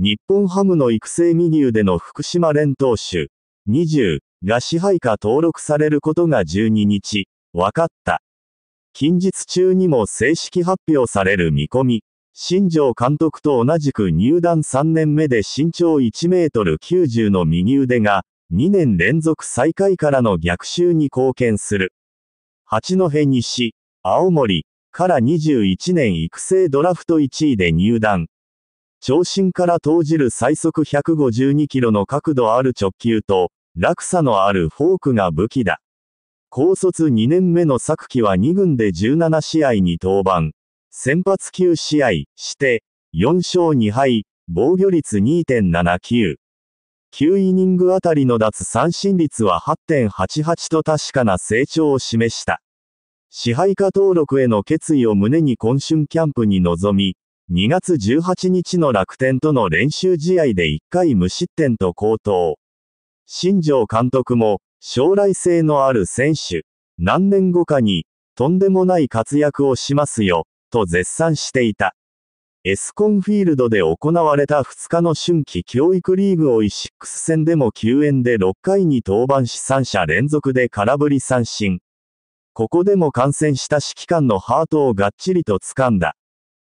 日本ハムの育成メニューでの福島連投手20が支配下登録されることが12日、分かった。近日中にも正式発表される見込み。新庄監督と同じく入団3年目で身長1メートル90の右腕が、2年連続最下位からの逆襲に貢献する。八戸西、青森から21年育成ドラフト1位で入団。長身から投じる最速152キロの角度ある直球と、落差のあるフォークが武器だ。高卒2年目の昨季は2軍で17試合に登板。先発9試合、して、4勝2敗、防御率2.79。9イニングあたりの脱三振率は8.88と確かな成長を示した。支配下登録への決意を胸に今春キャンプに臨み、2月18日の楽天との練習試合で1回無失点と好投。新庄監督も、将来性のある選手、何年後かに、とんでもない活躍をしますよ、と絶賛していた。エスコンフィールドで行われた2日の春季教育リーグオイシックス戦でも救援で6回に登板し3者連続で空振り三振。ここでも感染した指揮官のハートをがっちりと掴んだ。